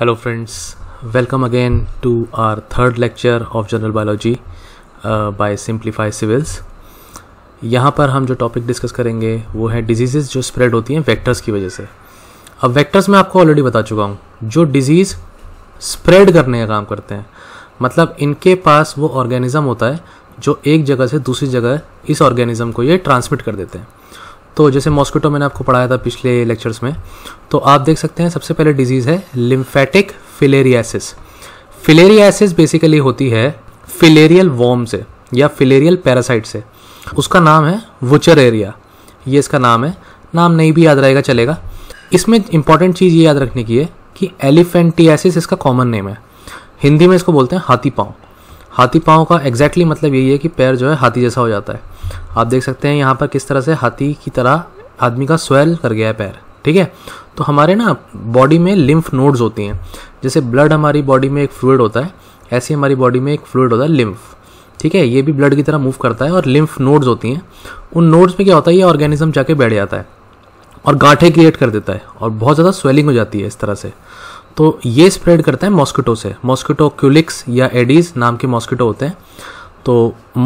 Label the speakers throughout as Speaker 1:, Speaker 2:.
Speaker 1: Hello friends welcome again to our third lecture of general biology by Simplify Civils यहाँ पर हम जो topic discuss करेंगे वो है डिजीज़ जो स्प्रेड होती हैं वेक्टर्स की वजह से अब वेक्टर्स मैं आपको ऑलरेडी बता चुका हूँ जो डिजीज़ स्प्रेड करने का काम करते हैं मतलब इनके पास वो ऑर्गेनिज़म होता है जो एक जगह से दूसरी जगह इस ऑर्गेनिज़म को ये ट्रांसमिट कर देते हैं तो जैसे मॉस्किटो मैंने आपको पढ़ाया था पिछले लेक्चर्स में तो आप देख सकते हैं सबसे पहले डिजीज़ है लिम्फेटिक फिलेरियासिस फिलेरियासिस बेसिकली होती है फिलेरियल वॉम से या फिलेरियल पैरासाइट से उसका नाम है वुचर एरिया ये इसका नाम है नाम नहीं भी याद रहेगा चलेगा इसमें इंपॉर्टेंट चीज़ ये याद रखने की है कि एलिफेंटियासिस इसका कॉमन नेम है हिंदी में इसको बोलते हैं हाथी पाँव हाथी पाँव का एग्जैक्टली मतलब यही है कि पैर जो है हाथी जैसा हो जाता है आप देख सकते हैं यहाँ पर किस तरह से हाथी की तरह आदमी का स्वेल कर गया है पैर ठीक है तो हमारे ना बॉडी में लिम्फ नोड्स होती हैं जैसे ब्लड हमारी बॉडी में एक फ्लूड होता है ऐसे हमारी बॉडी में एक फ्लूड होता है लिम्फ ठीक है ये भी ब्लड की तरह मूव करता है और लिम्फ नोड्स होती हैं उन नोड्स में क्या होता है ये ऑर्गेनिज्म जाके बैठ जाता है और गांठे क्रिएट कर देता है और बहुत ज़्यादा स्वेलिंग हो जाती है इस तरह से तो ये स्प्रेड करता है मॉस्किटो से मॉस्किटो क्यूलिक्स या एडीज नाम के मॉस्किटो होते हैं तो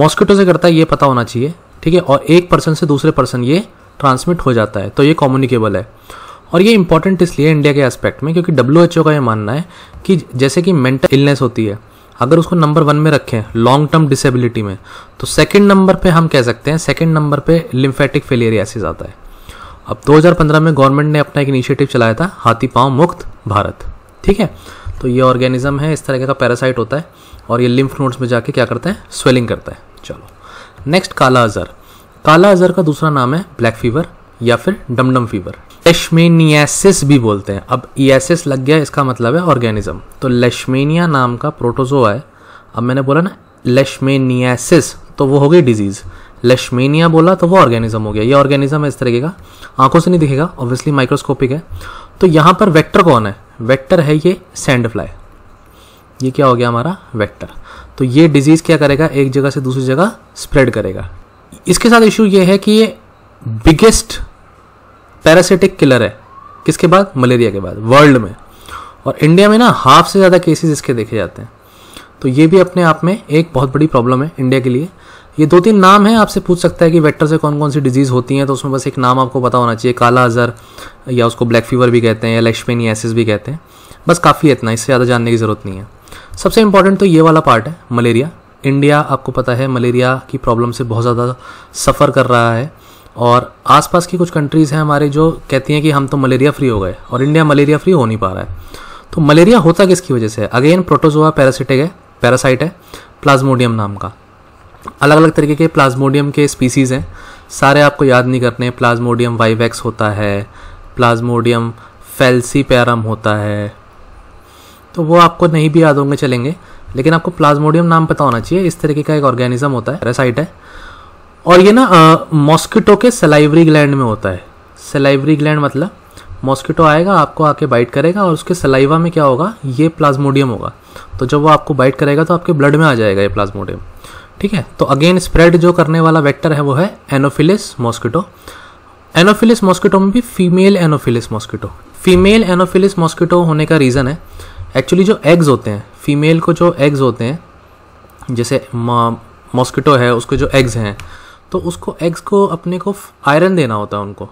Speaker 1: मॉस्किटो से करता है ये पता होना चाहिए ठीक है और एक पर्सन से दूसरे पर्सन ये ट्रांसमिट हो जाता है तो ये कॉम्युनिकेबल है और ये इंपॉर्टेंट इसलिए इंडिया के एस्पेक्ट में क्योंकि डब्ल्यू का ये मानना है कि जैसे कि मेंटल इलनेस होती है अगर उसको नंबर वन में रखें लॉन्ग टर्म डिसेबिलिटी में तो सेकेंड नंबर पर हम कह सकते हैं सेकेंड नंबर पर लिम्फेटिक फेलियरियासिस आता है अब 2015 में गवर्नमेंट ने अपना एक इनिशिएटिव चलाया था हाथी पांव मुक्त भारत ठीक है तो ये ऑर्गेनिज्म है इस तरह का पैरासाइट होता है और ये लिम्फ नोड्स में जाके क्या करता है स्वेलिंग करता है चलो नेक्स्ट काला अजहर काला अजहर का दूसरा नाम है ब्लैक फीवर या फिर डमडम फीवर लेशमेनियासिस भी बोलते हैं अब ईएसिस लग गया इसका मतलब है ऑर्गेनिज्म तो लेशमेनिया नाम का प्रोटोजोआ है अब मैंने बोला ना लेशमेनियासिस तो वो हो गई डिजीज़ लेशमेनिया बोला तो वो ऑर्गेनिज्म हो गया ये ऑर्गेनिज्म है इस तरीके का आंखों से नहीं दिखेगा ऑब्वियसली माइक्रोस्कोपिक है तो यहाँ पर वेक्टर कौन है वेक्टर है ये सैंड फ्लाई ये क्या हो गया हमारा वेक्टर तो ये डिजीज़ क्या करेगा एक जगह से दूसरी जगह स्प्रेड करेगा इसके साथ इशू ये है कि ये बिगेस्ट पैरासिटिक किलर है किसके बाद मलेरिया के बाद वर्ल्ड में और इंडिया में ना हाफ से ज़्यादा केसेस इसके देखे जाते हैं तो ये भी अपने आप में एक बहुत बड़ी प्रॉब्लम है इंडिया के लिए ये दो तीन नाम हैं आपसे पूछ सकता है कि वेक्टर से कौन कौन सी डिजीज़ होती हैं तो उसमें बस एक नाम आपको पता होना चाहिए काला अजर या उसको ब्लैक फीवर भी कहते हैं या लक्ष्मी एसिस भी कहते हैं बस काफ़ी है इतना इससे ज़्यादा जानने की ज़रूरत नहीं है सबसे इंपॉर्टेंट तो ये वाला पार्ट है मलेरिया इंडिया आपको पता है मलेरिया की प्रॉब्लम से बहुत ज़्यादा सफ़र कर रहा है और आसपास की कुछ कंट्रीज़ हैं हमारे जो कहती हैं कि हम तो मलेरिया फ्री हो गए और इंडिया मलेरिया फ्री हो नहीं पा रहा है तो मलेरिया होता किसकी वजह से अगेन प्रोटोजोआ पैरासिटिक है पैरासाइट है प्लाज्मोडियम नाम का अलग अलग तरीके के प्लाज्मोडियम के स्पीसीज़ हैं सारे आपको याद नहीं करते हैं प्लाज्मोडियम वाइवैक्स होता है प्लाज्मोडियम फेल्सी पैरम होता है तो वो आपको नहीं भी याद होंगे चलेंगे लेकिन आपको प्लाज्मोडियम नाम पता होना चाहिए इस तरीके का एक ऑर्गेनिज्म होता है रेसाइट है और ये ना मॉस्किटो के सलाइवरी ग्लैंड में होता है सलाइवरी ग्लैंड मतलब मॉस्किटो आएगा आपको आके बाइट करेगा और उसके सलाइवा में क्या होगा ये प्लाज्मोडियम होगा तो जब वो आपको बाइट करेगा तो आपके ब्लड में आ जाएगा ये प्लाज्मोडियम ठीक है तो अगेन स्प्रेड जो करने वाला वेक्टर है वो है एनोफिलिस मॉस्किटो एनोफिलिस मॉस्किटो में भी female anopheles mosquito female anopheles mosquito होने का रीज़न है एक्चुअली जो एग्ज होते हैं फीमेल को जो एग्स होते हैं जैसे मॉस्किटो है उसके जो एग्ज हैं तो उसको एग्स को अपने को आयरन देना होता है उनको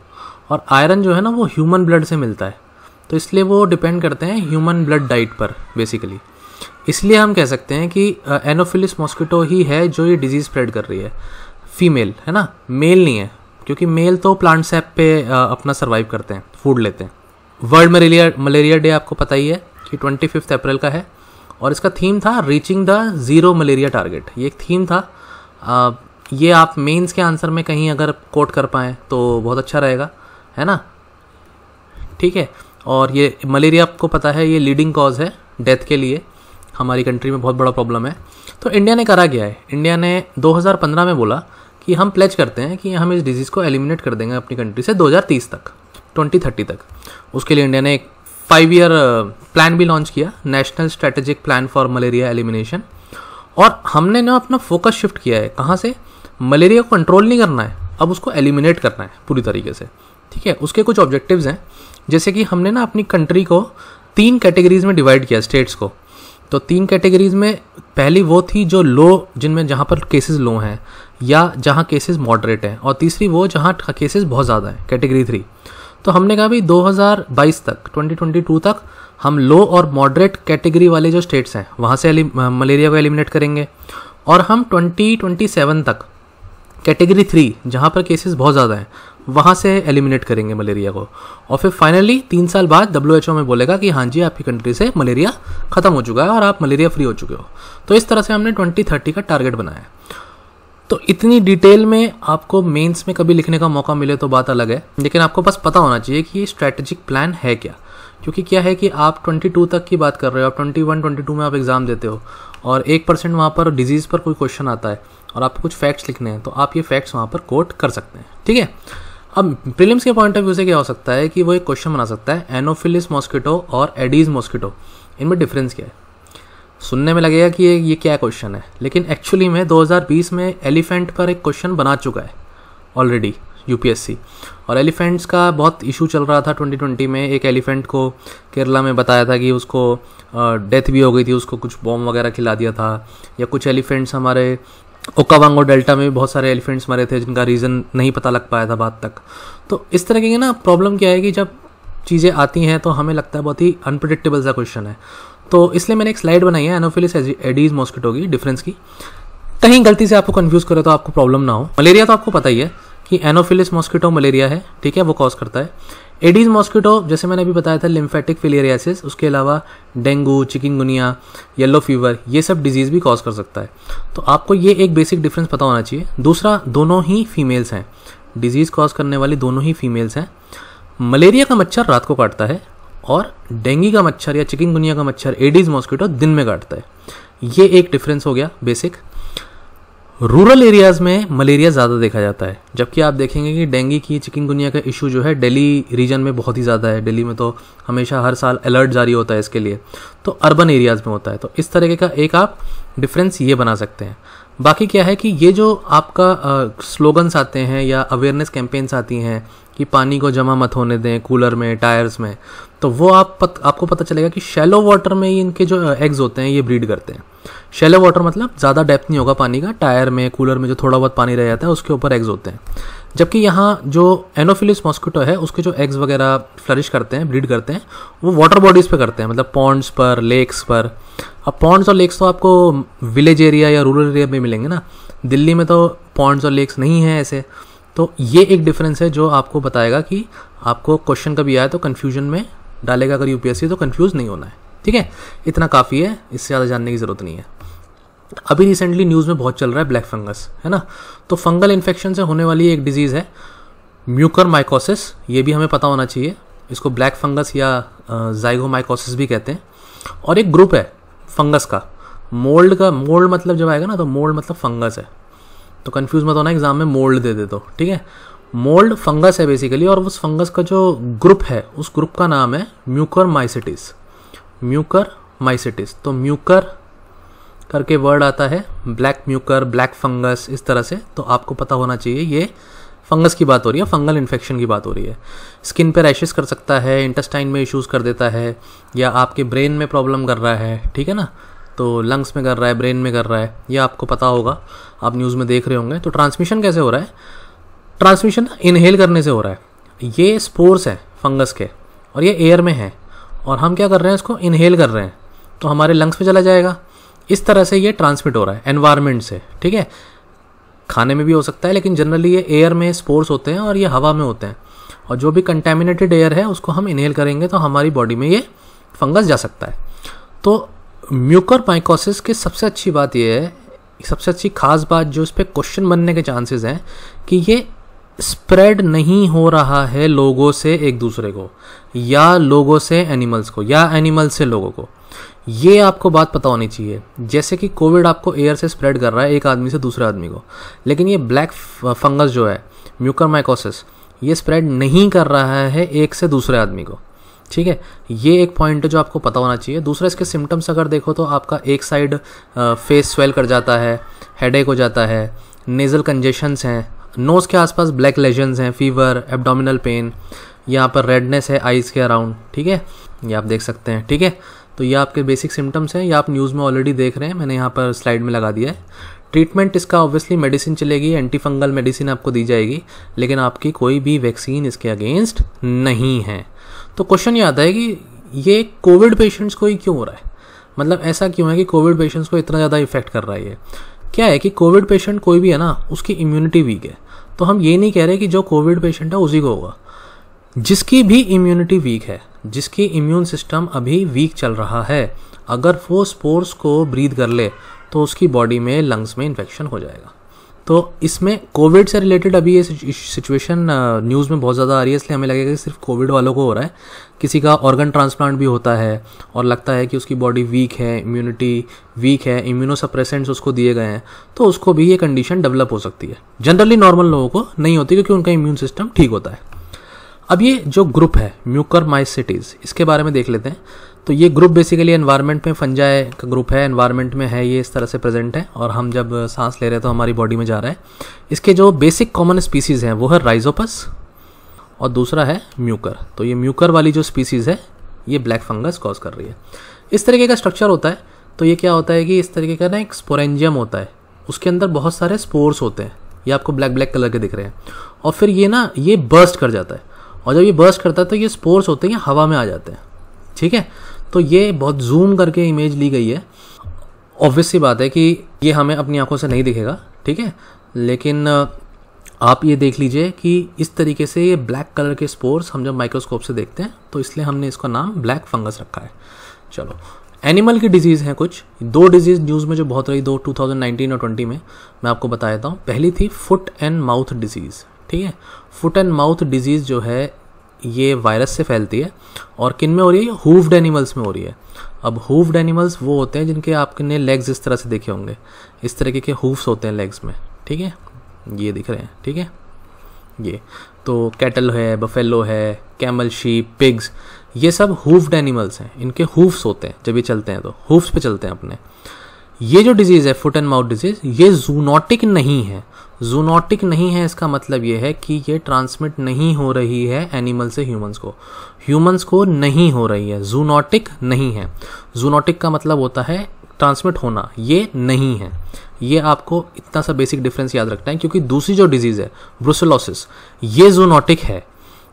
Speaker 1: और आयरन जो है ना वो ह्यूमन ब्लड से मिलता है तो इसलिए वो डिपेंड करते हैं ह्यूमन ब्लड डाइट पर बेसिकली इसलिए हम कह सकते हैं कि एनोफिलिस मॉस्किटो ही है जो ये डिजीज़ स्प्रेड कर रही है फीमेल है ना मेल नहीं है क्योंकि मेल तो प्लांट सैप पे अपना सर्वाइव करते हैं फूड लेते हैं वर्ल्ड मलेरिया मलेरिया डे आपको पता ही है कि ट्वेंटी फिफ्थ अप्रैल का है और इसका थीम था reaching the zero malaria target ये एक थीम था आ, ये आप मेंस के आंसर में कहीं अगर कोट कर पाएँ तो बहुत अच्छा रहेगा है ना ठीक है और ये मलेरिया आपको पता है ये लीडिंग कॉज है डेथ के लिए हमारी कंट्री में बहुत बड़ा प्रॉब्लम है तो इंडिया ने करा गया है इंडिया ने 2015 में बोला कि हम प्लेज करते हैं कि हम इस डिज़ीज़ को एलिमिनेट कर देंगे अपनी कंट्री से 2030 तक 2030 तक उसके लिए इंडिया ने एक फाइव ईयर प्लान भी लॉन्च किया national strategic plan for malaria elimination और हमने ना अपना फोकस शिफ्ट किया है कहाँ से मलेरिया को कंट्रोल नहीं करना है अब उसको एलिमिनेट करना है पूरी तरीके से ठीक है उसके कुछ ऑब्जेक्टिव्स हैं जैसे कि हमने ना अपनी कंट्री को तीन कैटेगरीज में डिवाइड किया स्टेट्स को तो तीन कैटेगरीज में पहली वो थी जो लो जिनमें जहाँ पर केसेस लो हैं या जहाँ केसेस मॉडरेट हैं और तीसरी वो जहाँ केसेस बहुत ज़्यादा हैं कैटेगरी थ्री तो हमने कहा भाई 2022 तक 2022 तक हम लो और मॉडरेट कैटेगरी वाले जो स्टेट्स हैं वहाँ से मलेरिया को एलिमिनेट करेंगे और हम 2027 तक कैटेगरी थ्री जहाँ पर केसेस बहुत ज़्यादा हैं वहाँ से एलिमिनेट करेंगे मलेरिया को और फिर फाइनली तीन साल बाद डब्ल्यू एच ओ में बोलेगा कि हाँ जी आपकी कंट्री से मलेरिया ख़त्म हो चुका है और आप मलेरिया फ्री हो चुके हो तो इस तरह से हमने ट्वेंटी थर्टी का टारगेट बनाया तो इतनी डिटेल में आपको मेंस में कभी लिखने का मौका मिले तो बात अलग है लेकिन आपको बस पता होना चाहिए कि ये स्ट्रैटेजिक प्लान है क्या क्योंकि क्या है कि आप 22 तक की बात कर रहे हो आप 21, 22 में आप एग्ज़ाम देते हो और एक परसेंट वहाँ पर डिजीज़ पर कोई क्वेश्चन आता है और आपको कुछ फैक्ट्स लिखने हैं तो आप ये फैक्ट्स वहाँ पर कोट कर सकते हैं ठीक है अब प्रीलिम्स के पॉइंट ऑफ व्यू से क्या हो सकता है कि वो एक क्वेश्चन बना सकता है एनोफिलिस मॉस्किटो और एडीज मॉस्किटो इनमें डिफरेंस क्या है सुनने में लगेगा कि ये ये क्या क्वेश्चन है लेकिन एक्चुअली में 2020 में एलिफेंट पर एक क्वेश्चन बना चुका है ऑलरेडी यूपीएससी और एलिफेंट्स का बहुत इशू चल रहा था 2020 में एक एलिफेंट को केरला में बताया था कि उसको डेथ भी हो गई थी उसको कुछ बॉम्ब वगैरह खिला दिया था या कुछ एलिफेंट्स हमारे ओकावांगो डेल्टा में भी बहुत सारे एलिफेंट्स मरे थे जिनका रीज़न नहीं पता लग पाया था बाद तक तो इस तरह की ना प्रॉब्लम क्या है कि जब चीज़ें आती हैं तो हमें लगता है बहुत ही अनप्रडिक्टेबल सा क्वेश्चन है तो इसलिए मैंने एक स्लाइड बनाई है एनोफिलिस एडीज मॉस्किटो की डिफरेंस की कहीं गलती से आपको कन्फ्यूज़ करे तो आपको प्रॉब्लम ना हो मलेरिया तो आपको पता ही है कि एनोफिलिस मॉस्किटो मलेरिया है ठीक है वो कॉज करता है एडीज मॉस्किटो जैसे मैंने अभी बताया था लिम्फेटिक फिलेरियासिस उसके अलावा डेंगू चिकनगुनिया येलो फीवर ये सब डिजीज़ भी कॉज कर सकता है तो आपको ये एक बेसिक डिफरेंस पता होना चाहिए दूसरा दोनों ही फीमेल्स हैं डिजीज़ कॉज करने वाली दोनों ही फीमेल्स हैं मलेरिया का मच्छर रात को काटता है और डेंगी का मच्छर या चिकनगुनिया का मच्छर एडीज मॉस्किटो दिन में काटता है ये एक डिफरेंस हो गया बेसिक रूरल एरियाज़ में मलेरिया ज़्यादा देखा जाता है जबकि आप देखेंगे कि डेंगू की चिकनगुनिया का इशू जो है दिल्ली रीजन में बहुत ही ज़्यादा है दिल्ली में तो हमेशा हर साल अलर्ट जारी होता है इसके लिए तो अर्बन एरियाज़ में होता है तो इस तरीके का एक आप डिफरेंस ये बना सकते हैं बाकी क्या है कि ये जो आपका स्लोगन्स आते हैं या अवेयरनेस कैंपेन्स आती हैं कि पानी को जमा मत होने दें कूलर में टायर्स में तो वो आप पत, आपको पता चलेगा कि शैलो वाटर में ही इनके जो एग्स होते हैं ये ब्रीड करते हैं शेलो वाटर मतलब ज़्यादा डेप्थ नहीं होगा पानी का टायर में कूलर में जो थोड़ा बहुत पानी रह जाता है उसके ऊपर एग्ज होते हैं जबकि यहाँ जो एनोफिलिस मॉस्किटो है उसके जो एग्स वगैरह फ्लरिश करते हैं ब्रीड करते हैं वो वाटर बॉडीज़ पे करते हैं मतलब पॉन्ड्स पर लेक्स पर अब पॉन्ड्स और लेक्स तो आपको विलेज एरिया या रूरल एरिया में मिलेंगे ना दिल्ली में तो पॉन्ड्स और लेक्स नहीं है ऐसे तो ये एक डिफरेंस है जो आपको बताएगा कि आपको क्वेश्चन कभी आए तो कन्फ्यूजन में डालेगा अगर यूपीएससी तो कन्फ्यूज़ नहीं होना है ठीक है इतना काफ़ी है इससे ज़्यादा जानने की ज़रूरत नहीं है अभी रिसेंटली न्यूज़ में बहुत चल रहा है ब्लैक फंगस है ना तो फंगल इन्फेक्शन से होने वाली एक डिजीज़ है म्यूकर माइकोसिस ये भी हमें पता होना चाहिए इसको ब्लैक फंगस या जाइगो माइकोसिस भी कहते हैं और एक ग्रुप है फंगस का मोल्ड का मोल्ड मतलब जब आएगा ना तो मोल्ड मतलब फंगस है तो कन्फ्यूज़ मत होना एग्जाम में मोल्ड दे दे तो ठीक है मोल्ड फंगस है बेसिकली और उस फंगस का जो ग्रुप है उस ग्रुप का नाम है म्यूकर माइसिटिस म्यूकर माइसिटिस तो म्यूकर करके वर्ड आता है ब्लैक म्यूकर ब्लैक फंगस इस तरह से तो आपको पता होना चाहिए ये फंगस की बात हो रही है फंगल इन्फेक्शन की बात हो रही है स्किन पे रैशेस कर सकता है इंटेस्टाइन में इश्यूज़ कर देता है या आपके ब्रेन में प्रॉब्लम कर रहा है ठीक है ना तो लंग्स में कर रहा है ब्रेन में कर रहा है ये आपको पता होगा आप न्यूज़ में देख रहे होंगे तो ट्रांसमिशन कैसे हो रहा है ट्रांसमिशन इनहेल करने से हो रहा है ये स्पोर्स हैं फंगस के और ये एयर में है और हम क्या कर रहे हैं इसको इनहेल कर रहे हैं तो हमारे लंग्स में चला जाएगा इस तरह से ये ट्रांसमिट हो रहा है एनवायरमेंट से ठीक है खाने में भी हो सकता है लेकिन जनरली ये एयर में स्पोर्स होते हैं और ये हवा में होते हैं और जो भी कंटेमिनेटेड एयर है उसको हम इनहेल करेंगे तो हमारी बॉडी में ये फंगस जा सकता है तो म्यूकर माइकोसिस की सबसे अच्छी बात यह है सबसे अच्छी खास बात जो इस पर क्वेश्चन बनने के चांसेस हैं कि ये स्प्रेड नहीं हो रहा है लोगों से एक दूसरे को या लोगों से एनिमल्स को या एनिमल्स से लोगों को ये आपको बात पता होनी चाहिए जैसे कि कोविड आपको एयर से स्प्रेड कर रहा है एक आदमी से दूसरे आदमी को लेकिन ये ब्लैक फंगस जो है म्यूकरमाइकोसिस ये स्प्रेड नहीं कर रहा है एक से दूसरे आदमी को ठीक है ये एक पॉइंट है जो आपको पता होना चाहिए दूसरा इसके सिम्टम्स अगर देखो तो आपका एक साइड फेस स्वेल कर जाता है हेड हो जाता है नेज़ल कंजेशंस हैं नोज़ के आसपास ब्लैक लेजेंस हैं फीवर एब्डोमिनल पेन यहाँ पर रेडनेस है आइज़ के अराउंड ठीक है ये आप देख सकते हैं ठीक है तो ये आपके बेसिक सिम्टम्स हैं ये आप न्यूज़ में ऑलरेडी देख रहे हैं मैंने यहाँ पर स्लाइड में लगा दिया है ट्रीटमेंट इसका ऑब्वियसली मेडिसिन चलेगी एंटी फंगल मेडिसिन आपको दी जाएगी लेकिन आपकी कोई भी वैक्सीन इसके अगेंस्ट नहीं है तो क्वेश्चन ये आता है कि ये कोविड पेशेंट्स को ही क्यों हो रहा है मतलब ऐसा क्यों है कि कोविड पेशेंट्स को इतना ज़्यादा इफेक्ट कर रहा है ये क्या है कि कोविड पेशेंट कोई भी है ना उसकी इम्यूनिटी वीक है तो हम ये नहीं कह रहे कि जो कोविड पेशेंट है उसी को होगा जिसकी भी इम्यूनिटी वीक है जिसकी इम्यून सिस्टम अभी वीक चल रहा है अगर वो स्पोर्स को ब्रीद कर ले तो उसकी बॉडी में लंग्स में इन्फेक्शन हो जाएगा तो इसमें कोविड से रिलेटेड अभी ये सिचुएशन न्यूज़ में बहुत ज़्यादा आ रही है इसलिए हमें लगेगा कि सिर्फ कोविड वालों को हो रहा है किसी का ऑर्गन ट्रांसप्लांट भी होता है और लगता है कि उसकी बॉडी वीक है इम्यूनिटी वीक है इम्यूनोसप्रेसेंट्स उसको दिए गए हैं तो उसको भी ये कंडीशन डेवलप हो सकती है जनरली नॉर्मल लोगों को नहीं होती क्योंकि उनका इम्यून सिस्टम ठीक होता है अब ये जो ग्रुप है म्यूकर माइसिटीज़ इसके बारे में देख लेते हैं तो ये ग्रुप बेसिकली एनवायरनमेंट में फंजाए का ग्रुप है एनवायरनमेंट में है ये इस तरह से प्रेजेंट है और हम जब सांस ले रहे हैं तो हमारी बॉडी में जा रहा है इसके जो बेसिक कॉमन स्पीसीज़ हैं वो है राइजोपस और दूसरा है म्यूकर तो ये म्यूकर वाली जो स्पीसीज़ है ये ब्लैक फंगस कॉज कर रही है इस तरीके का स्ट्रक्चर होता है तो ये क्या होता है कि इस तरीके का ना एक स्पोरेंजियम होता है उसके अंदर बहुत सारे स्पोर्स होते हैं ये आपको ब्लैक ब्लैक कलर के दिख रहे हैं और फिर ये ना ये बर्स्ट कर जाता है और जब ये बर्स्ट करता है तो ये स्पोर्स होते हैं हवा में आ जाते हैं ठीक है तो ये बहुत जूम करके इमेज ली गई है ऑब्वियस सी बात है कि ये हमें अपनी आंखों से नहीं दिखेगा ठीक है लेकिन आप ये देख लीजिए कि इस तरीके से ये ब्लैक कलर के स्पोर्स हम जब माइक्रोस्कोप से देखते हैं तो इसलिए हमने इसका नाम ब्लैक फंगस रखा है चलो एनिमल की डिजीज़ हैं कुछ दो डिजीज़ न्यूज़ में जो बहुत रही दो 2019 और 20 में मैं आपको बता देता हूँ पहली थी फुट एंड माउथ डिजीज़ ठीक है फुट एंड माउथ डिजीज़ जो है ये वायरस से फैलती है और किन में हो रही है हुफ्ड एनिमल्स में हो रही है अब हूव्ड एनिमल्स वो होते हैं जिनके आपने लेग्स इस तरह से देखे होंगे इस तरीके के हुफ्स होते हैं लेग्स में ठीक है ये दिख रहे हैं ठीक है ये तो कैटल है बफेलो है कैमल शीप पिग्स ये सब हूव्ड एनिमल्स हैं इनके हुफ्स होते हैं जब ये चलते हैं तो हुफ्स पे चलते हैं अपने ये जो डिजीज़ है फुट एंड माउथ डिजीज़ ये जूनोटिक नहीं है जूनोटिक नहीं है इसका मतलब ये है कि ये ट्रांसमिट नहीं हो रही है एनिमल से ह्यूमंस को ह्यूमंस को नहीं हो रही है जूनोटिक नहीं है जूनोटिक का मतलब होता है ट्रांसमिट होना ये नहीं है ये आपको इतना सा बेसिक डिफरेंस याद रखना है क्योंकि दूसरी जो डिजीज़ है ब्रुसलोसिस ये जूनोटिक है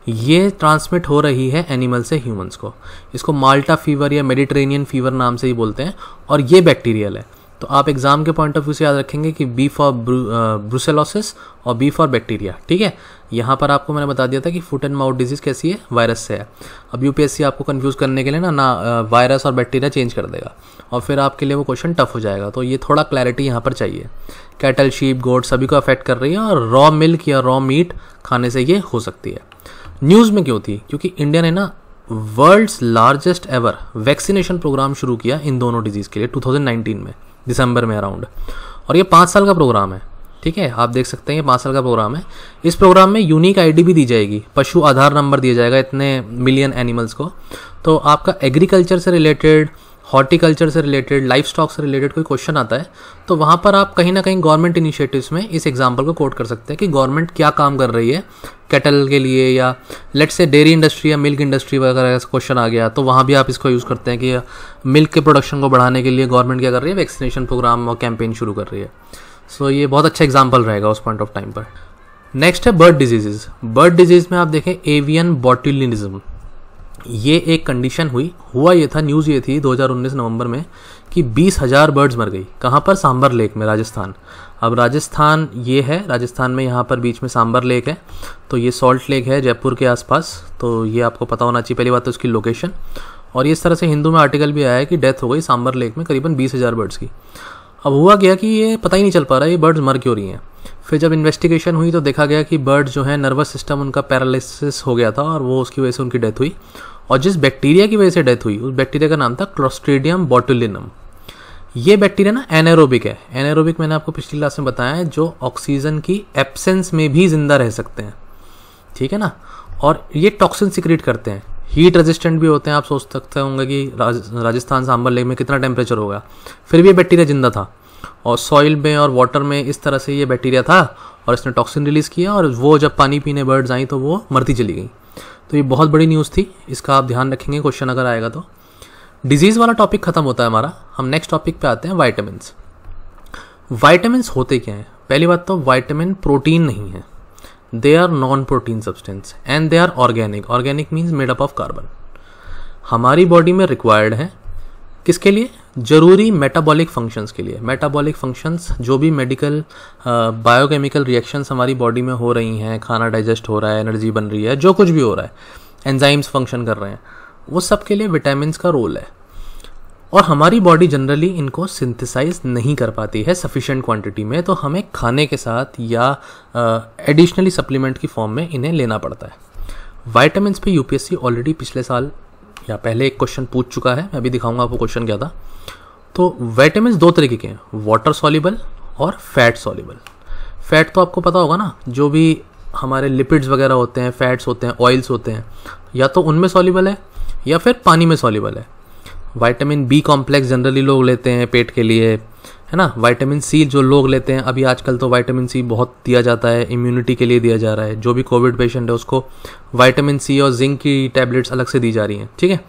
Speaker 1: ये ट्रांसमिट हो रही है एनिमल से ह्यूमंस को इसको माल्टा फीवर या मेडिटेरेनियन फीवर नाम से ही बोलते हैं और ये बैक्टीरियल है तो आप एग्जाम के पॉइंट ऑफ व्यू से याद रखेंगे कि बी फॉर ब्रुसेलोसिस और बी फॉर बैक्टीरिया ठीक है यहाँ पर आपको मैंने बता दिया था कि फुट एंड माउथ डिजीज कैसी है वायरस से है अब यूपीएससी आपको कंफ्यूज करने के लिए ना ना वायरस uh, और बैक्टीरिया चेंज कर देगा और फिर आपके लिए वो क्वेश्चन टफ हो जाएगा तो ये थोड़ा क्लैरिटी यहाँ पर चाहिए कैटल शीप गोड सभी को अफेक्ट कर रही है और रॉ मिल्क या रॉ मीट खाने से ये हो सकती है न्यूज़ में क्यों थी क्योंकि इंडिया ने ना world's largest ever vaccination programme शुरू किया इन दोनों डिजीज़ के लिए 2019 में दिसंबर में अराउंड और ये पाँच साल का प्रोग्राम है ठीक है आप देख सकते हैं ये पाँच साल का प्रोग्राम है इस प्रोग्राम में यूनिक आईडी भी दी जाएगी पशु आधार नंबर दिया जाएगा इतने मिलियन एनिमल्स को तो आपका एग्रीकल्चर से रिलेटेड हॉर्टिकल्चर से रिलेटेड लाइफ स्टॉक से रिलेटेड कोई क्वेश्चन आता है तो वहाँ पर आप कहीं ना कहीं गवर्नमेंट इनिशिएटिव्स में इस एग्जाम्पल को कोट कर सकते हैं कि गवर्नमेंट क्या काम कर रही है कैटल के लिए या लेट से डेयरी इंडस्ट्री या मिल्क इंडस्ट्री वगैरह का क्वेश्चन आ गया तो वहाँ भी आप इसको यूज़ करते हैं कि मिल्क के प्रोडक्शन को बढ़ाने के लिए गवर्नमेंट क्या कर रही है वैक्सीनेशन प्रोग्राम और कैंपेन शुरू कर रही है सो so, ये बहुत अच्छा एग्जाम्पल रहेगा उस पॉइंट ऑफ टाइम पर नेक्स्ट है बर्ड डिजीजेज बर्ड डिजीज में आप देखें एवियन बॉटिलिनिज्म ये एक कंडीशन हुई हुआ ये था न्यूज़ ये थी 2019 नवंबर में कि बीस हज़ार बर्ड्स मर गई कहाँ पर सांबर लेक में राजस्थान अब राजस्थान ये है राजस्थान में यहाँ पर बीच में सांबर लेक है तो ये सॉल्ट लेक है जयपुर के आसपास तो ये आपको पता होना चाहिए पहली बात तो उसकी लोकेशन और इस तरह से हिंदू में आर्टिकल भी आया है कि डेथ हो गई सांबर लेक में करीबन बीस हज़ार बर्ड्स की अब हुआ क्या कि ये पता ही नहीं चल पा रहा है ये बर्ड्स मर क्यों रही हैं फिर जब इन्वेस्टिगेशन हुई तो देखा गया कि बर्ड जो है नर्वस सिस्टम उनका पैरालिसिस हो गया था और वो उसकी वजह से उनकी डेथ हुई और जिस बैक्टीरिया की वजह से डेथ हुई उस बैक्टीरिया का नाम था क्लोस्ट्रीडियम बॉटुलिनम ये बैक्टीरिया ना एनारोबिक है एनारोबिक मैंने आपको पिछली क्लास में बताया है जो ऑक्सीजन की एब्सेंस में भी जिंदा रह सकते हैं ठीक है ना और ये टॉक्सिन सिक्रिएट करते हैं हीट रेजिस्टेंट भी होते हैं आप सोच सकते होंगे कि राज, राजस्थान सांबर लेक में कितना टेम्परेचर होगा फिर भी ये बैक्टीरिया जिंदा था और सॉइल में और वाटर में इस तरह से ये बैक्टीरिया था और इसने टॉक्सिन रिलीज़ किया और वो जब पानी पीने बर्ड्स आई तो वो मरती चली गई तो ये बहुत बड़ी न्यूज़ थी इसका आप ध्यान रखेंगे क्वेश्चन अगर आएगा तो डिजीज़ वाला टॉपिक ख़त्म होता है हमारा हम नेक्स्ट टॉपिक पे आते हैं वाइटामस वाइटामस होते क्या हैं पहली बात तो वाइटामिन प्रोटीन नहीं है they are non protein substance and they are organic organic means made up of carbon हमारी बॉडी में रिक्वायर्ड है किसके लिए जरूरी मेटाबॉलिक फंक्शंस के लिए मेटाबॉलिक फंक्शंस जो भी मेडिकल बायोकेमिकल रिएक्शंस हमारी बॉडी में हो रही हैं खाना डाइजेस्ट हो रहा है एनर्जी बन रही है जो कुछ भी हो रहा है एंजाइम्स फंक्शन कर रहे हैं वो सब के लिए विटामिन का रोल है और हमारी बॉडी जनरली इनको सिंथेसाइज नहीं कर पाती है सफिशेंट क्वांटिटी में तो हमें खाने के साथ या एडिशनली सप्लीमेंट की फॉर्म में इन्हें लेना पड़ता है वाइटामस पे यूपीएससी ऑलरेडी पिछले साल या पहले एक क्वेश्चन पूछ चुका है मैं अभी दिखाऊंगा आपको क्वेश्चन क्या था तो वाइटामिन दो तरीके के हैं वाटर सॉलिबल और फैट सॉलिबल फैट तो आपको पता होगा ना जो भी हमारे लिपिड्स वगैरह होते हैं फैट्स होते हैं ऑयल्स होते हैं या तो उनमें सॉलिबल है या फिर पानी में सॉलिबल है वाइटामिन बी कॉम्प्लेक्स जनरली लोग लेते हैं पेट के लिए है ना वाइटामिन सी जो लोग लेते हैं अभी आजकल तो वाइटामिन सी बहुत दिया जाता है इम्यूनिटी के लिए दिया जा रहा है जो भी कोविड पेशेंट है उसको वाइटामिन सी और जिंक की टैबलेट्स अलग से दी जा रही हैं ठीक है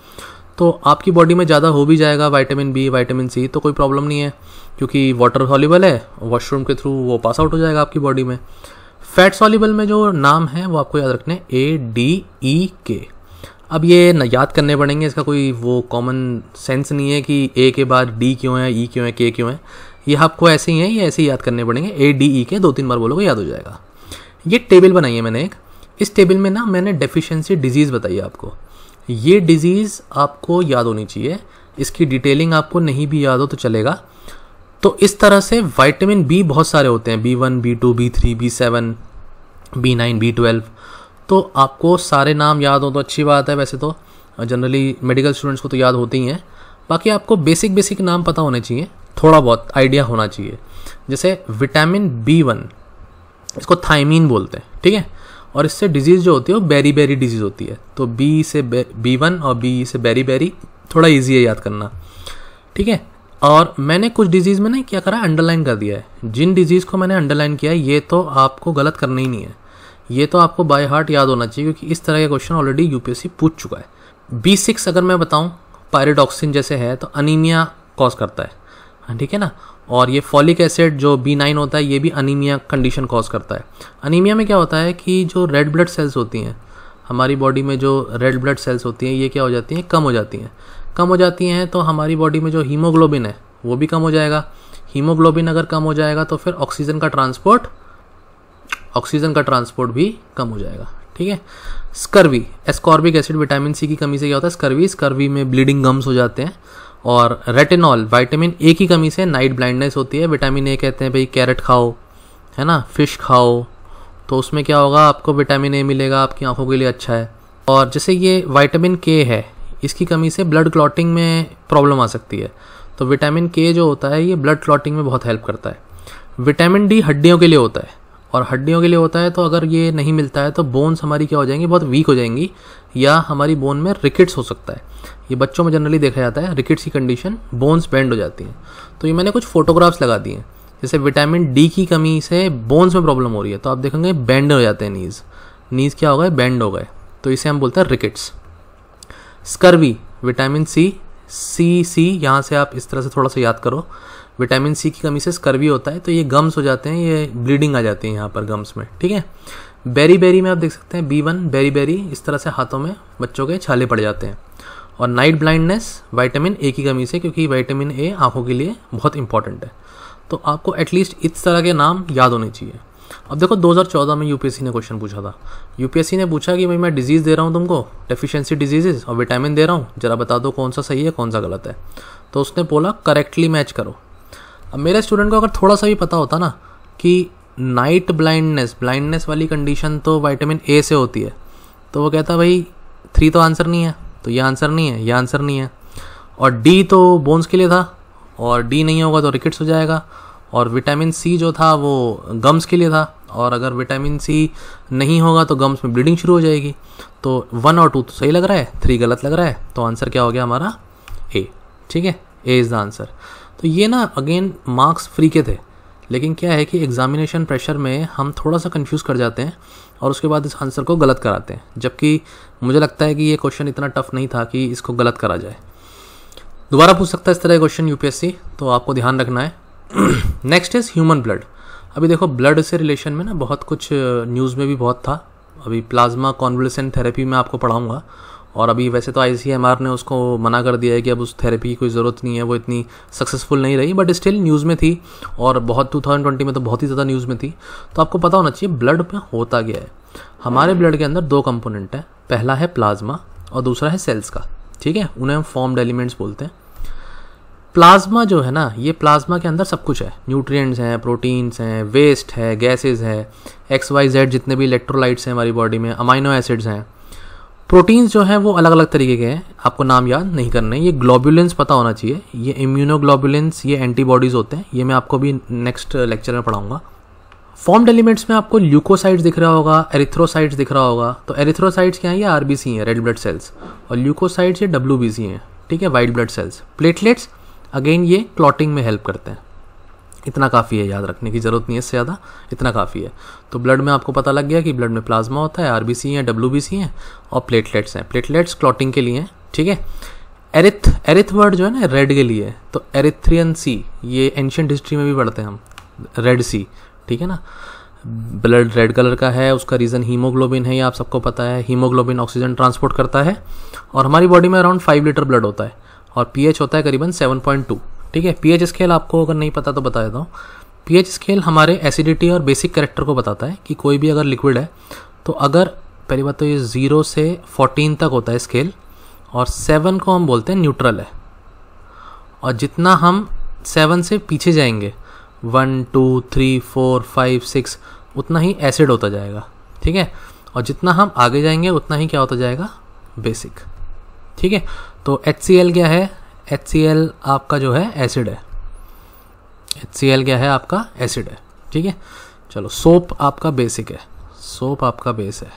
Speaker 1: तो आपकी बॉडी में ज़्यादा हो भी जाएगा वाइटामिन बी वाइटामिन सी तो कोई प्रॉब्लम नहीं है क्योंकि वाटर सॉल्यूबल है वॉशरूम के थ्रू वो पास आउट हो जाएगा आपकी बॉडी में फैट सॉल्यूबल में जो नाम है वो आपको याद रखने ए डी ई के अब ये याद करने पड़ेंगे इसका कोई वो कॉमन सेंस नहीं है कि ए के बाद डी क्यों है ई e क्यों है के क्यों है ये आपको ऐसे ही है ये ऐसे ही याद करने पड़ेंगे ए डी ई के दो तीन बार बोलोगे याद हो जाएगा ये टेबल बनाई है मैंने एक इस टेबल में ना मैंने डेफिशिएंसी डिजीज़ बताई है आपको ये डिजीज़ आपको याद होनी चाहिए इसकी डिटेलिंग आपको नहीं भी याद हो तो चलेगा तो इस तरह से वाइटामिन बी बहुत सारे होते हैं B one B two B three B seven B nine B twelve तो आपको सारे नाम याद हो तो अच्छी बात है वैसे तो जनरली मेडिकल स्टूडेंट्स को तो याद होते ही हैं बाकी आपको बेसिक बेसिक नाम पता होने चाहिए थोड़ा बहुत आइडिया होना चाहिए जैसे विटामिन बी वन इसको थाइमीन बोलते हैं ठीक है और इससे डिजीज़ जो होती है वो बेरी बेरी डिजीज़ होती है तो बी से बी वन और बी से बेरी बेरी थोड़ा ईजी है याद करना ठीक है और मैंने कुछ डिजीज़ में ना क्या करा अंडरलाइन कर दिया है जिन डिजीज़ को मैंने अंडरलाइन किया है ये तो आपको गलत करना ही नहीं है ये तो आपको बाय हार्ट याद होना चाहिए क्योंकि इस तरह के क्वेश्चन ऑलरेडी यूपीएससी पूछ चुका है बी सिक्स अगर मैं बताऊँ पायरेडॉक्सिन जैसे है तो अनिमिया कॉज करता है हाँ, ठीक है ना और ये फॉलिक एसिड जो बी नाइन होता है ये भी अनीमिया कंडीशन कॉज करता है अनीमिया में क्या होता है कि जो रेड ब्लड सेल्स होती हैं हमारी बॉडी में जो रेड ब्लड सेल्स होती हैं ये क्या हो जाती हैं कम हो जाती हैं कम हो जाती हैं तो हमारी बॉडी में जो हीमोग्लोबिन है वो भी कम हो जाएगा हीमोग्लोबिन अगर कम हो जाएगा तो फिर ऑक्सीजन का ट्रांसपोर्ट ऑक्सीजन का ट्रांसपोर्ट भी कम हो जाएगा ठीक है scurvy ascorbic acid vitamin C की कमी से क्या होता है स्कर्वी स्कर्वी में ब्लीडिंग गम्स हो जाते हैं और रेटिनॉल विटामिन ए की कमी से नाइट ब्लाइंडनेस होती है विटामिन ए कहते हैं भाई कैरेट खाओ है ना फिश खाओ तो उसमें क्या होगा आपको विटामिन ए मिलेगा आपकी आंखों के लिए अच्छा है और जैसे ये विटामिन के है इसकी कमी से ब्लड क्लॉटिंग में प्रॉब्लम आ सकती है तो विटामिन के जो होता है ये ब्लड क्लॉटिंग में बहुत हेल्प करता है विटामिन डी हड्डियों के लिए होता है और हड्डियों के लिए होता है तो अगर ये नहीं मिलता है तो बोन्स हमारी क्या हो जाएंगी बहुत वीक हो जाएंगी या हमारी बोन में रिकेट्स हो सकता है ये बच्चों में जनरली देखा जाता है रिकेट्स की कंडीशन बोन्स बेंड हो जाती हैं तो ये मैंने कुछ फोटोग्राफ्स लगा दिए हैं जैसे विटामिन डी की कमी से बोन्स में प्रॉब्लम हो रही है तो आप देखेंगे बेंड हो जाते हैं नीज़ नीज़ क्या हो गए बेंड हो गए तो इसे हम बोलते हैं rickets scurvy vitamin C C C यहाँ से आप इस तरह से थोड़ा सा याद करो विटामिन सी की कमी से स्कर्वी होता है तो ये गम्स हो जाते हैं ये ब्लीडिंग आ जाती है यहाँ पर गम्स में ठीक है बेरी बेरी में आप देख सकते हैं बी वन बेरी बेरी इस तरह से हाथों में बच्चों के छाले पड़ जाते हैं और नाइट ब्लाइंडनेस वाइटामिन ए की कमी से क्योंकि वाइटामिन ए आंखों के लिए बहुत इंपॉर्टेंट है तो आपको एटलीस्ट इस तरह के नाम याद होने चाहिए अब देखो 2014 में यूपीएससी ने क्वेश्चन पूछा था यूपीएससी ने पूछा कि भाई मैं डिजीज़ दे रहा हूँ तुमको डेफिशिएंसी डिजीजेज और विटामिन दे रहा हूँ जरा बता दो कौन सा सही है कौन सा गलत है तो उसने बोला करेक्टली मैच करो अब मेरे स्टूडेंट को अगर थोड़ा सा भी पता होता ना कि नाइट ब्लाइंडनेस ब्लाइंडनेस वाली कंडीशन तो वाइटामिन ए से होती है तो वो कहता भाई थ्री तो आंसर नहीं है तो ये आंसर नहीं है ये आंसर नहीं है और डी तो बोन्स के लिए था और डी नहीं होगा तो रिकेट्स हो जाएगा और विटामिन सी जो था वो गम्स के लिए था और अगर विटामिन सी नहीं होगा तो गम्स में ब्लीडिंग शुरू हो जाएगी तो वन और टू तो सही लग रहा है थ्री गलत लग रहा है तो आंसर क्या हो गया हमारा ए ठीक है ए इज़ द आंसर तो ये ना अगेन मार्क्स फ्री के थे लेकिन क्या है कि एग्ज़ामिनेशन प्रेशर में हम थोड़ा सा कंफ्यूज कर जाते हैं और उसके बाद इस आंसर को गलत कराते हैं जबकि मुझे लगता है कि ये क्वेश्चन इतना टफ नहीं था कि इसको गलत करा जाए दोबारा पूछ सकता है इस तरह का क्वेश्चन यूपीएससी तो आपको ध्यान रखना है नेक्स्ट इज़ ह्यूमन ब्लड अभी देखो ब्लड से रिलेशन में ना बहुत कुछ न्यूज़ uh, में भी बहुत था अभी प्लाज्मा कॉन्वलेसेंट थेरेपी में आपको पढ़ाऊँगा और अभी वैसे तो आई ने उसको मना कर दिया है कि अब उस थेरेपी की कोई ज़रूरत नहीं है वो इतनी सक्सेसफुल नहीं रही बट स्टिल न्यूज़ में थी और बहुत टू में तो बहुत ही ज़्यादा न्यूज़ में थी तो आपको पता होना चाहिए ब्लड में होता गया है हमारे ब्लड के अंदर दो कंपोनेंट है पहला है प्लाज्मा और दूसरा है सेल्स का ठीक है उन्हें हम फॉर्म्ड एलिमेंट्स बोलते हैं प्लाज्मा जो है ना ये प्लाज्मा के अंदर सब कुछ है न्यूट्रिएंट्स हैं प्रोटीन्स हैं वेस्ट है गैसेस है एक्स वाई जेड जितने भी इलेक्ट्रोलाइट्स हैं हमारी बॉडी में अमाइनो एसिड्स हैं प्रोटीन्स जो हैं वो अलग अलग तरीके के हैं आपको नाम याद नहीं करने ये ग्लोबुलेंस पता होना चाहिए ये इम्यूनोग्लोबुलेंस ये एंटीबॉडीज़ होते हैं ये मैं आपको भी नेक्स्ट लेक्चर में पढ़ाऊंगा फॉर्म्ड एलिमेंट्स में आपको ल्यूकोसाइट्स दिख रहा होगा एरिथ्रोसाइट्स दिख रहा होगा तो एरिथ्रोसाइट्स क्या है ये आरबीसी हैं रेड ब्लड सेल्स और ल्यूकोसाइट्स ये सी हैं ठीक है white blood cells platelets again ये क्लॉटिंग में हेल्प करते हैं इतना काफ़ी है याद रखने की ज़रूरत नहीं है इससे ज़्यादा इतना काफ़ी है तो ब्लड में आपको पता लग गया कि ब्लड में प्लाज्मा होता है आर बी सी हैं डब्ल्यू बी सी हैं और प्लेटलेट्स हैं प्लेटलेट्स क्लॉटिंग के लिए हैं ठीक है एरिथ एरिथ वर्ड जो है ना रेड के लिए तो एरिथ्रियन सी ये एंशियंट हिस्ट्री में भी पढ़ते हैं हम रेड सी ठीक है ना ब्लड रेड कलर का है उसका रीज़न हीमोग्लोबिन है ये आप सबको पता है हीमोग्लोबिन ऑक्सीजन ट्रांसपोर्ट करता है और हमारी बॉडी में अराउंड फाइव लीटर ब्लड होता है और पीएच होता है करीबन सेवन पॉइंट टू ठीक है पी स्केल आपको अगर नहीं पता तो बता देता हूँ पी एच स्केल हमारे एसिडिटी और बेसिक करेक्टर को बताता है कि कोई भी अगर लिक्विड है तो अगर पहली बात तो ये ज़ीरो से फोर्टीन तक होता है स्केल और सेवन को हम बोलते हैं न्यूट्रल है और जितना हम सेवन से पीछे जाएंगे one two three four five six उतना ही एसिड होता जाएगा ठीक है और जितना हम आगे जाएंगे उतना ही क्या होता जाएगा बेसिक ठीक है तो एच क्या है एच आपका जो है एसिड है एच क्या है आपका एसिड है ठीक है चलो सोप आपका बेसिक है सोप आपका बेस है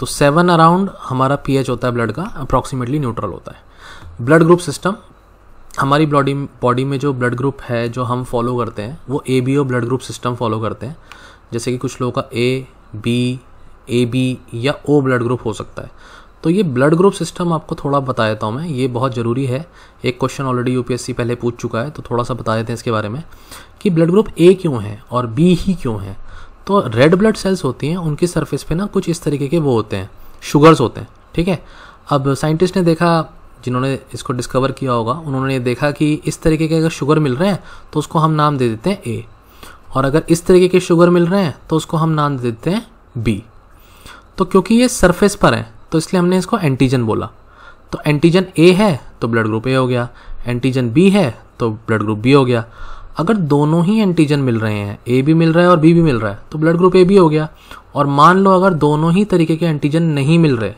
Speaker 1: तो सेवन अराउंड हमारा पीएच होता है ब्लड का अप्रॉक्सीमेटली न्यूट्रल होता है ब्लड ग्रुप सिस्टम हमारी बॉडी बॉडी में जो ब्लड ग्रुप है जो हम फॉलो करते हैं वो A B O blood group system follow करते हैं जैसे कि कुछ लोगों का ए बी ए बी या ओ ब्लड ग्रुप हो सकता है तो ये ब्लड ग्रुप सिस्टम आपको थोड़ा बता देता हूँ मैं ये बहुत ज़रूरी है एक क्वेश्चन ऑलरेडी यूपीएससी पहले पूछ चुका है तो थोड़ा सा बता देते हैं इसके बारे में कि ब्लड ग्रुप ए क्यों है और बी ही क्यों है तो रेड ब्लड सेल्स होती हैं उनकी सर्फेस पर ना कुछ इस तरीके के वो होते हैं शुगर्स होते हैं ठीक है अब साइंटिस्ट ने देखा जिन्होंने इसको डिस्कवर किया होगा उन्होंने ये देखा कि इस तरीके के अगर शुगर मिल रहे हैं तो उसको हम नाम दे देते हैं ए और अगर इस तरीके के शुगर मिल रहे हैं तो उसको हम नाम दे देते हैं बी तो क्योंकि ये सरफेस पर हैं तो इसलिए हमने इसको एंटीजन बोला तो एंटीजन ए है तो ब्लड ग्रुप ए हो गया एंटीजन बी है तो ब्लड ग्रुप बी हो गया अगर दोनों ही एंटीजन मिल रहे हैं ए भी मिल रहा है और बी भी मिल रहा है तो ब्लड ग्रुप ए भी हो गया और मान लो अगर दोनों ही तरीके के एंटीजन नहीं मिल रहे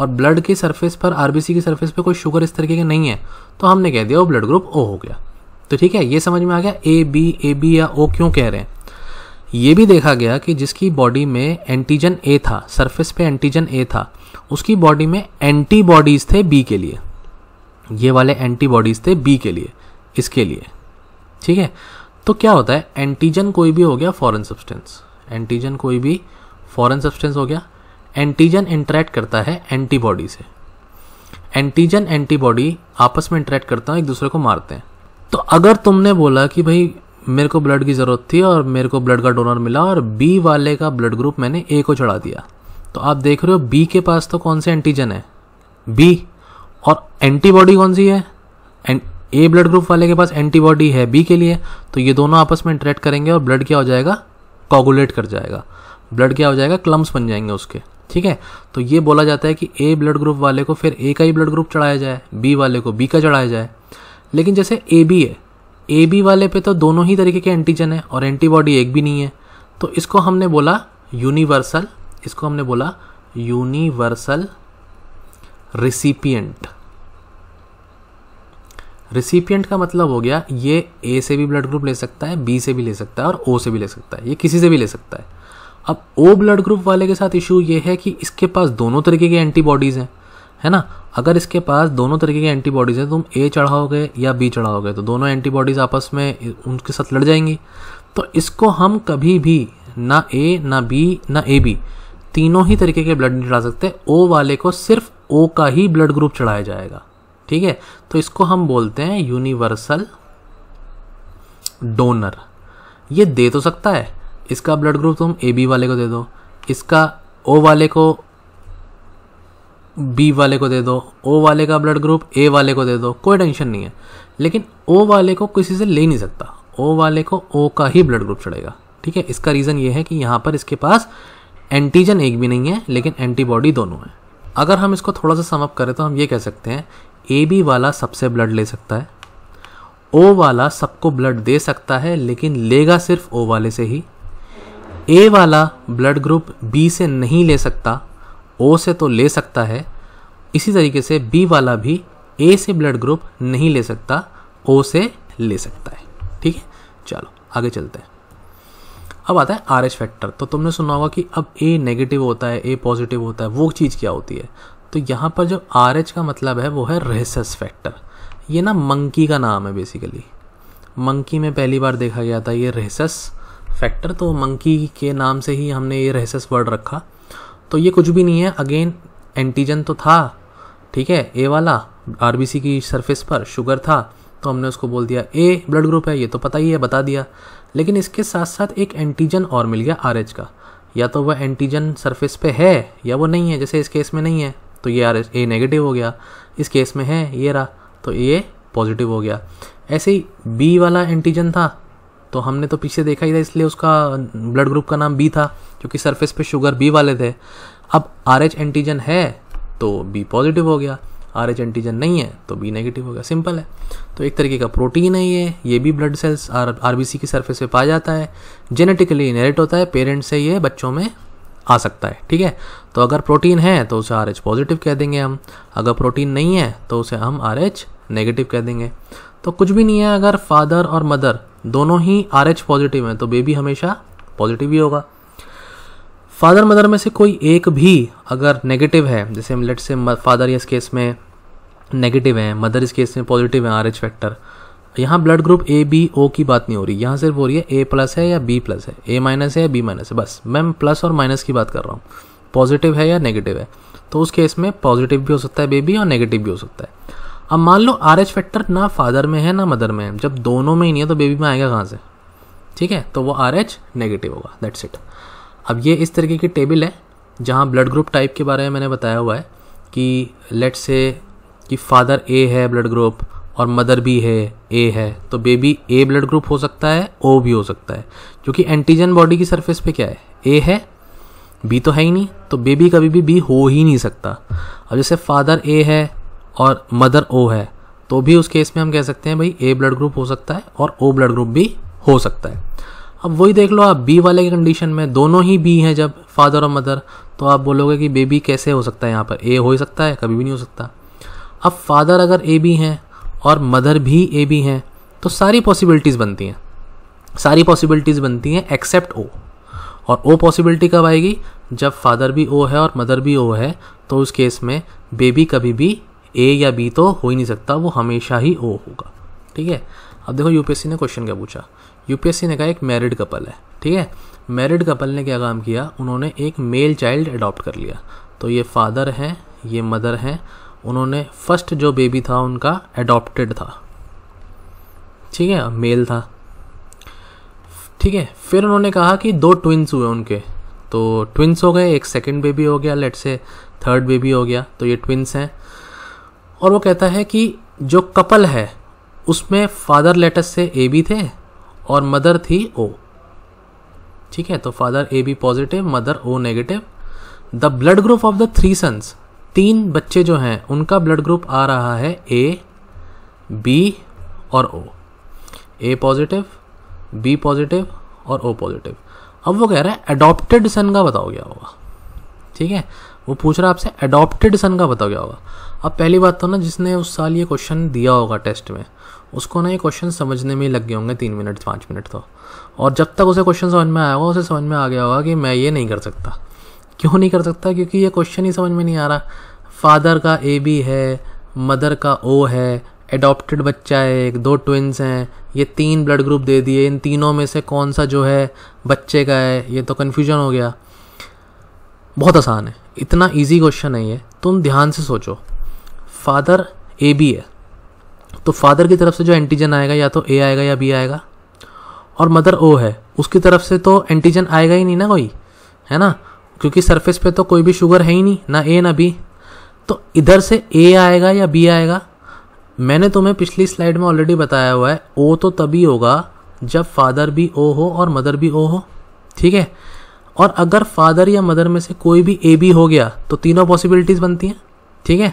Speaker 1: और ब्लड के सरफेस पर आरबीसी की सरफेस पर कोई शुगर इस तरीके के नहीं है तो हमने कह दिया वो ब्लड ग्रुप ओ हो गया तो ठीक है ये समझ में आ गया ए बी ए बी या ओ क्यों कह रहे हैं ये भी देखा गया कि जिसकी बॉडी में एंटीजन ए था सरफेस पे एंटीजन ए था उसकी बॉडी में एंटीबॉडीज थे बी के लिए ये वाले एंटीबॉडीज थे बी के लिए इसके लिए ठीक है तो क्या होता है एंटीजन कोई भी हो गया फॉरेन सब्सटेंस एंटीजन कोई भी फॉरेन सब्सटेंस हो गया एंटीजन इंटरेक्ट करता है एंटीबॉडी से एंटीजन एंटीबॉडी आपस में इंटरेक्ट करता है एक दूसरे को मारते हैं तो अगर तुमने बोला कि भाई मेरे को ब्लड की ज़रूरत थी और मेरे को ब्लड का डोनर मिला और बी वाले का ब्लड ग्रुप मैंने ए को चढ़ा दिया तो आप देख रहे हो बी के पास तो कौन से एंटीजन है बी और एंटीबॉडी कौन सी है एंड ए ब्लड ग्रुप वाले के पास एंटीबॉडी है बी के लिए तो ये दोनों आपस में इंटरेक्ट करेंगे और ब्लड क्या हो जाएगा कॉगुलेट कर जाएगा ब्लड क्या हो जाएगा क्लम्स बन जाएंगे उसके ठीक है तो ये बोला जाता है कि ए ब्लड ग्रुप वाले को फिर ए का ही ब्लड ग्रुप चढ़ाया जाए बी वाले को बी का चढ़ाया जाए लेकिन जैसे ए बी है ए बी वाले पे तो दोनों ही तरीके के एंटीजन है और एंटीबॉडी एक भी नहीं है तो इसको हमने बोला यूनिवर्सल इसको हमने बोला यूनिवर्सल रिसिपियंट रिसिपियंट का मतलब हो गया ये ए से भी ब्लड ग्रुप ले सकता है बी से भी ले सकता है और ओ से भी ले सकता है ये किसी से भी ले सकता है अब ओ ब्लड ग्रुप वाले के साथ इशू ये है कि इसके पास दोनों तरीके के एंटीबॉडीज़ हैं है ना अगर इसके पास दोनों तरीके की एंटीबॉडीज़ हैं तुम ए चढ़ाओगे या बी चढ़ाओगे तो दोनों एंटीबॉडीज़ आपस में उनके साथ लड़ जाएंगी तो इसको हम कभी भी ना ए ना बी ना ए बी तीनों ही तरीके के ब्लड नहीं चढ़ा सकते ओ वाले को सिर्फ ओ का ही ब्लड ग्रुप चढ़ाया जाएगा ठीक है तो इसको हम बोलते हैं यूनिवर्सल डोनर ये दे तो सकता है इसका ब्लड ग्रुप तुम ए बी वाले को दे दो इसका ओ वाले को बी वाले को दे दो ओ वाले का ब्लड ग्रुप ए वाले को दे दो कोई टेंशन नहीं है लेकिन ओ वाले को किसी से ले नहीं सकता ओ वाले को ओ का ही ब्लड ग्रुप चढ़ेगा ठीक है इसका रीज़न ये है कि यहाँ पर इसके पास एंटीजन एक भी नहीं है लेकिन एंटीबॉडी दोनों है अगर हम इसको थोड़ा सा समअप करें तो हम ये कह सकते हैं ए बी वाला सबसे ब्लड ले सकता है ओ वाला सबको ब्लड दे सकता है लेकिन लेगा सिर्फ ओ वाले से ही ए वाला ब्लड ग्रुप बी से नहीं ले सकता ओ से तो ले सकता है इसी तरीके से बी वाला भी ए से ब्लड ग्रुप नहीं ले सकता ओ से ले सकता है ठीक है चलो आगे चलते हैं अब आता है आर एच फैक्टर तो तुमने सुना होगा कि अब ए नेगेटिव होता है ए पॉजिटिव होता है वो चीज़ क्या होती है तो यहाँ पर जो आर एच का मतलब है वो है रेसस फैक्टर ये ना मंकी का नाम है बेसिकली मंकी में पहली बार देखा गया था ये रेसस फैक्टर तो मंकी के नाम से ही हमने ये रेसस वर्ड रखा तो ये कुछ भी नहीं है अगेन एंटीजन तो था ठीक है ए वाला आर की सरफेस पर शुगर था तो हमने उसको बोल दिया ए ब्लड ग्रुप है ये तो पता ही है बता दिया लेकिन इसके साथ साथ एक एंटीजन और मिल गया आर का या तो वह एंटीजन सरफेस पे है या वो नहीं है जैसे इस केस में नहीं है तो ये आर ए नेगेटिव हो गया इस केस में है ये रहा तो ये पॉजिटिव हो गया ऐसे ही बी वाला एंटीजन था तो हमने तो पीछे देखा ही था इसलिए उसका ब्लड ग्रुप का नाम बी था क्योंकि सरफेस पे शुगर बी वाले थे अब आर एच एंटीजन है तो बी पॉजिटिव हो गया आर एच एंटीजन नहीं है तो बी नेगेटिव हो गया सिंपल है तो एक तरीके का प्रोटीन है ये ये भी blood cells R R B C की सर्फेस पर पाया जाता है जेनेटिकली इनहेरिट होता है पेरेंट्स से ये बच्चों में आ सकता है ठीक है तो अगर प्रोटीन है तो उसे आर एच पॉजिटिव कह देंगे हम अगर प्रोटीन नहीं है तो उसे हम आर एच नेगेटिव कह देंगे तो कुछ भी नहीं है अगर फादर और मदर दोनों ही आर एच पॉजिटिव हैं तो बेबी हमेशा पॉजिटिव ही होगा फादर मदर में से कोई एक भी अगर नेगेटिव है जैसे हम लेट से फादर इस केस में नेगेटिव है मदर इस केस में पॉजिटिव है आर एच फैक्टर यहाँ blood group A B O की बात नहीं हो रही यहाँ सिर्फ हो रही है ए प्लस है या बी प्लस है ए माइनस है या बी माइनस है बस मैं प्लस और माइनस की बात कर रहा हूँ पॉजिटिव है या नेगेटिव है तो उस केस में पॉजिटिव भी हो सकता है बेबी और नेगेटिव भी हो सकता है अब मान लो आर एच फैक्टर ना फादर में है ना मदर में है जब दोनों में ही नहीं है तो बेबी में आएगा कहाँ से ठीक है तो वो आर एच नेगेटिव होगा दैट्स इट अब ये इस तरीके की टेबल है जहाँ ब्लड ग्रुप टाइप के बारे में मैंने बताया हुआ है कि लेट से कि फादर ए है ब्लड ग्रुप और मदर भी है ए है तो बेबी ए ब्लड ग्रुप हो सकता है ओ भी हो सकता है क्योंकि एंटीजन बॉडी की सरफेस पे क्या है ए है बी तो है ही नहीं तो बेबी कभी भी बी हो ही नहीं सकता अब जैसे फादर ए है और मदर ओ है तो भी उस केस में हम कह सकते हैं भाई ए ब्लड ग्रुप हो सकता है और ओ ब्लड ग्रुप भी हो सकता है अब वही देख लो आप बी वाले की कंडीशन में दोनों ही बी हैं जब फादर और मदर तो आप बोलोगे कि बेबी कैसे हो सकता है यहाँ पर ए हो ही सकता है कभी भी नहीं हो सकता अब फादर अगर ए बी हैं और मदर भी ए बी हैं तो सारी पॉसिबिलिटीज़ बनती हैं सारी पॉसिबिलिटीज़ बनती हैं एक्सेप्ट ओ और ओ पॉसिबिलिटी कब आएगी जब फादर भी ओ है और मदर भी ओ है तो उस केस में बेबी कभी भी ए या बी तो हो ही नहीं सकता वो हमेशा ही ओ होगा ठीक है अब देखो यूपीएससी ने क्वेश्चन क्या पूछा यूपीएससी ने कहा एक मैरिड कपल है ठीक है मैरिड कपल ने क्या काम किया उन्होंने एक मेल चाइल्ड अडॉप्ट कर लिया तो ये फादर हैं ये मदर हैं उन्होंने फर्स्ट जो बेबी था उनका एडॉप्टेड था ठीक है मेल था ठीक है फिर उन्होंने कहा कि दो ट्विंस हुए उनके तो ट्विंस हो गए एक सेकंड बेबी हो गया लेट से थर्ड बेबी हो गया तो ये ट्विंस हैं और वो कहता है कि जो कपल है उसमें father let's say A B थे और मदर थी ओ ठीक है तो father A B positive mother O negative the blood group of the three sons तीन बच्चे जो हैं उनका ब्लड ग्रुप आ रहा है ए बी और O A positive B positive और ओ पॉजिटिव अब वो कह रहा है अडॉप्टेड सन का बताओ क्या होगा ठीक है वो पूछ रहा है आपसे अडोप्टेड सन का बताओ क्या होगा अब पहली बात तो ना जिसने उस साल ये क्वेश्चन दिया होगा टेस्ट में उसको ना ये क्वेश्चन समझने में ही लग गए होंगे तीन मिनट पाँच मिनट तो और जब तक उसे क्वेश्चन समझ में आया होगा उसे समझ में आ गया होगा कि मैं ये नहीं कर सकता क्यों नहीं कर सकता क्योंकि ये क्वेश्चन ही समझ में नहीं आ रहा फादर का ए बी है मदर का ओ है एडॉप्टेड बच्चा है एक दो ट्विंस हैं ये तीन ब्लड ग्रुप दे दिए इन तीनों में से कौन सा जो है बच्चे का है ये तो कन्फ्यूजन हो गया बहुत आसान है इतना इजी क्वेश्चन है ये तुम ध्यान से सोचो फादर ए बी है तो फादर की तरफ से जो एंटीजन आएगा या तो ए आएगा या बी आएगा और मदर ओ है उसकी तरफ से तो एंटीजन आएगा ही नहीं ना कोई है ना क्योंकि सरफेस पे तो कोई भी शुगर है ही नहीं ना ए ना बी तो इधर से ए आएगा या बी आएगा मैंने तुम्हें पिछली स्लाइड में ऑलरेडी बताया हुआ है ओ तो तभी होगा जब फादर भी ओ हो और मदर भी ओ हो ठीक है और अगर फादर या मदर में से कोई भी ए बी हो गया तो तीनों पॉसिबिलिटीज़ बनती हैं ठीक है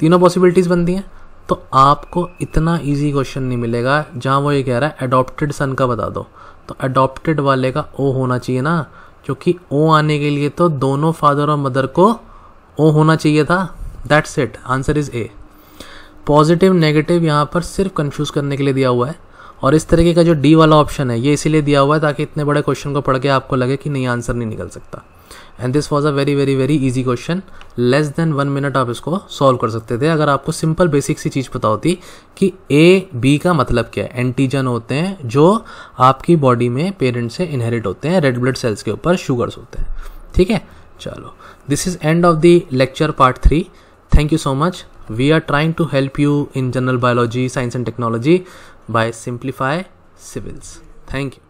Speaker 1: तीनों पॉसिबिलिटीज़ बनती हैं तो आपको इतना इजी क्वेश्चन नहीं मिलेगा जहाँ वो ये कह रहा है अडॉप्टेड सन का बता दो तो अडोप्टेड वाले का ओ होना चाहिए ना क्योंकि ओ आने के लिए तो दोनों फादर और मदर को ओ होना चाहिए था that's it answer is A positive negative यहाँ पर सिर्फ कंफ्यूज करने के लिए दिया हुआ है और इस तरीके का जो डी वाला ऑप्शन है ये इसीलिए दिया हुआ है ताकि इतने बड़े क्वेश्चन को पढ़ के आपको लगे कि नहीं आंसर नहीं निकल सकता and this was a very very very easy question less than one minute आप इसको सॉल्व कर सकते थे अगर आपको सिंपल बेसिक सी चीज़ पता होती कि ए बी का मतलब क्या है एंटीजन होते हैं जो आपकी बॉडी में पेरेंट्स से इनहेरिट होते हैं रेड ब्लड सेल्स के ऊपर शुगर्स होते हैं ठीक है चलो this is end of the lecture part three thank you so much we are trying to help you in general biology science and technology by Simplify Civils. Thank you.